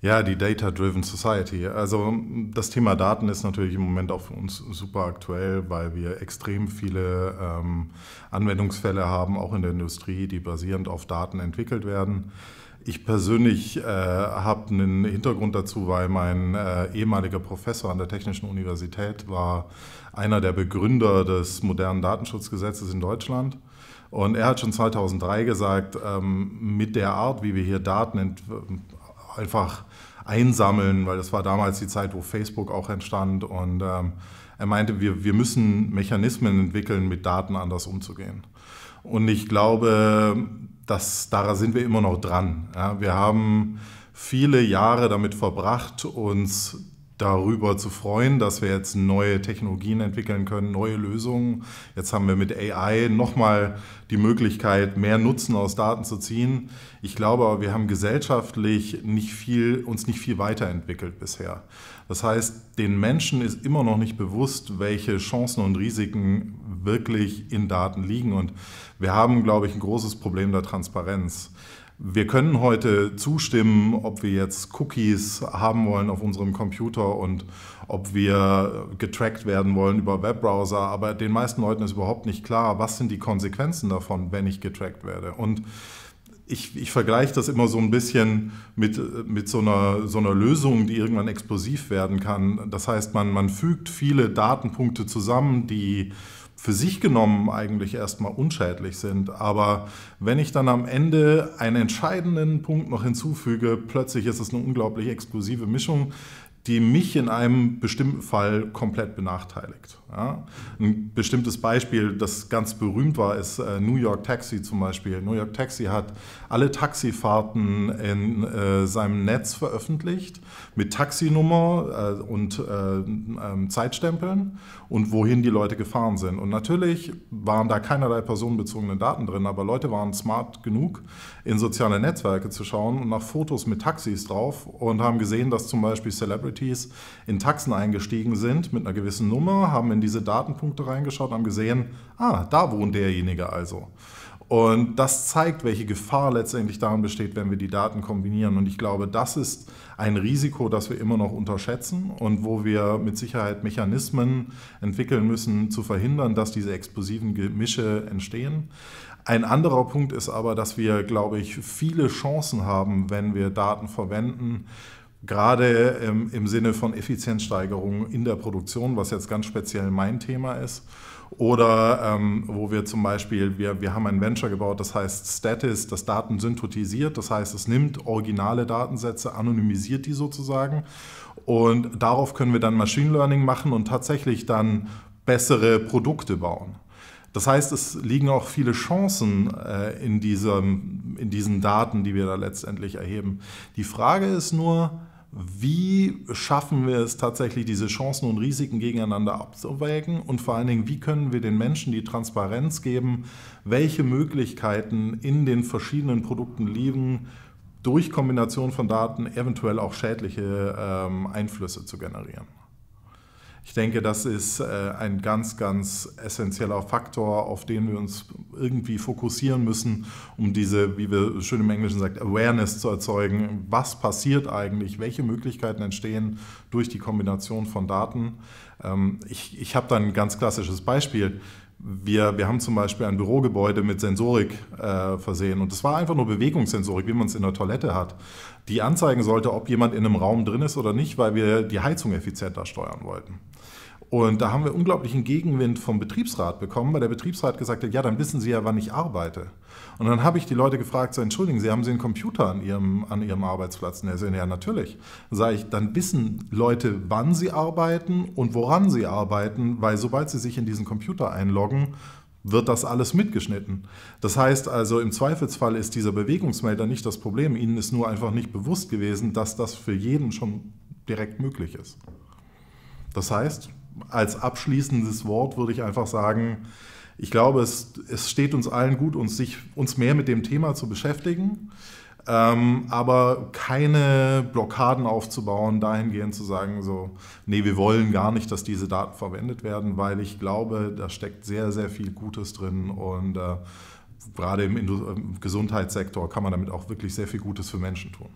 Ja, die Data-Driven Society. Also das Thema Daten ist natürlich im Moment auch für uns super aktuell, weil wir extrem viele ähm, Anwendungsfälle haben, auch in der Industrie, die basierend auf Daten entwickelt werden. Ich persönlich äh, habe einen Hintergrund dazu, weil mein äh, ehemaliger Professor an der Technischen Universität war einer der Begründer des modernen Datenschutzgesetzes in Deutschland. Und er hat schon 2003 gesagt, ähm, mit der Art, wie wir hier Daten einfach einsammeln, weil das war damals die Zeit, wo Facebook auch entstand. Und ähm, er meinte, wir, wir müssen Mechanismen entwickeln, mit Daten anders umzugehen. Und ich glaube, dass daran sind wir immer noch dran. Ja, wir haben viele Jahre damit verbracht, uns darüber zu freuen, dass wir jetzt neue Technologien entwickeln können, neue Lösungen. Jetzt haben wir mit AI nochmal die Möglichkeit, mehr Nutzen aus Daten zu ziehen. Ich glaube aber, wir haben gesellschaftlich nicht viel, uns nicht viel weiterentwickelt bisher. Das heißt, den Menschen ist immer noch nicht bewusst, welche Chancen und Risiken wirklich in Daten liegen. Und wir haben, glaube ich, ein großes Problem der Transparenz. Wir können heute zustimmen, ob wir jetzt Cookies haben wollen auf unserem Computer und ob wir getrackt werden wollen über Webbrowser, aber den meisten Leuten ist überhaupt nicht klar, was sind die Konsequenzen davon, wenn ich getrackt werde. Und ich, ich, vergleiche das immer so ein bisschen mit, mit so, einer, so einer Lösung, die irgendwann explosiv werden kann. Das heißt, man, man fügt viele Datenpunkte zusammen, die für sich genommen eigentlich erstmal unschädlich sind. Aber wenn ich dann am Ende einen entscheidenden Punkt noch hinzufüge, plötzlich ist es eine unglaublich explosive Mischung, die mich in einem bestimmten Fall komplett benachteiligt. Ja? Ein bestimmtes Beispiel, das ganz berühmt war, ist äh, New York Taxi zum Beispiel. New York Taxi hat alle Taxifahrten in äh, seinem Netz veröffentlicht mit Taxinummer äh, und äh, ähm, Zeitstempeln und wohin die Leute gefahren sind. Und natürlich waren da keinerlei personenbezogene Daten drin, aber Leute waren smart genug, in soziale Netzwerke zu schauen und nach Fotos mit Taxis drauf und haben gesehen, dass zum Beispiel Celebrity Securities in Taxen eingestiegen sind mit einer gewissen Nummer, haben in diese Datenpunkte reingeschaut, haben gesehen, ah, da wohnt derjenige also. Und das zeigt, welche Gefahr letztendlich darin besteht, wenn wir die Daten kombinieren. Und ich glaube, das ist ein Risiko, das wir immer noch unterschätzen und wo wir mit Sicherheit Mechanismen entwickeln müssen, zu verhindern, dass diese explosiven Gemische entstehen. Ein anderer Punkt ist aber, dass wir, glaube ich, viele Chancen haben, wenn wir Daten verwenden, gerade ähm, im Sinne von Effizienzsteigerung in der Produktion, was jetzt ganz speziell mein Thema ist. Oder ähm, wo wir zum Beispiel, wir, wir haben ein Venture gebaut, das heißt Status, das Daten synthetisiert, das heißt es nimmt originale Datensätze, anonymisiert die sozusagen und darauf können wir dann Machine Learning machen und tatsächlich dann bessere Produkte bauen. Das heißt, es liegen auch viele Chancen äh, in, diesem, in diesen Daten, die wir da letztendlich erheben. Die Frage ist nur, wie schaffen wir es tatsächlich, diese Chancen und Risiken gegeneinander abzuwägen? Und vor allen Dingen, wie können wir den Menschen die Transparenz geben, welche Möglichkeiten in den verschiedenen Produkten liegen, durch Kombination von Daten eventuell auch schädliche ähm, Einflüsse zu generieren? Ich denke, das ist äh, ein ganz, ganz essentieller Faktor, auf den wir uns irgendwie fokussieren müssen, um diese, wie wir schön im Englischen sagt, Awareness zu erzeugen. Was passiert eigentlich? Welche Möglichkeiten entstehen durch die Kombination von Daten? Ähm, ich, ich habe da ein ganz klassisches Beispiel. Wir, wir haben zum Beispiel ein Bürogebäude mit Sensorik äh, versehen und das war einfach nur Bewegungssensorik, wie man es in der Toilette hat, die anzeigen sollte, ob jemand in einem Raum drin ist oder nicht, weil wir die Heizung effizienter steuern wollten. Und da haben wir unglaublichen Gegenwind vom Betriebsrat bekommen, weil der Betriebsrat gesagt hat, ja, dann wissen Sie ja, wann ich arbeite. Und dann habe ich die Leute gefragt, so entschuldigen Sie, haben Sie einen Computer an Ihrem, an Ihrem Arbeitsplatz? Und er sagt, ja, natürlich. Dann sage ich, dann wissen Leute, wann sie arbeiten und woran sie arbeiten, weil sobald sie sich in diesen Computer einloggen, wird das alles mitgeschnitten. Das heißt also, im Zweifelsfall ist dieser Bewegungsmelder nicht das Problem. Ihnen ist nur einfach nicht bewusst gewesen, dass das für jeden schon direkt möglich ist. Das heißt, als abschließendes Wort würde ich einfach sagen, ich glaube, es, es steht uns allen gut, uns, sich, uns mehr mit dem Thema zu beschäftigen, ähm, aber keine Blockaden aufzubauen, dahingehend zu sagen, so, nee, wir wollen gar nicht, dass diese Daten verwendet werden, weil ich glaube, da steckt sehr, sehr viel Gutes drin und äh, gerade im, im Gesundheitssektor kann man damit auch wirklich sehr viel Gutes für Menschen tun.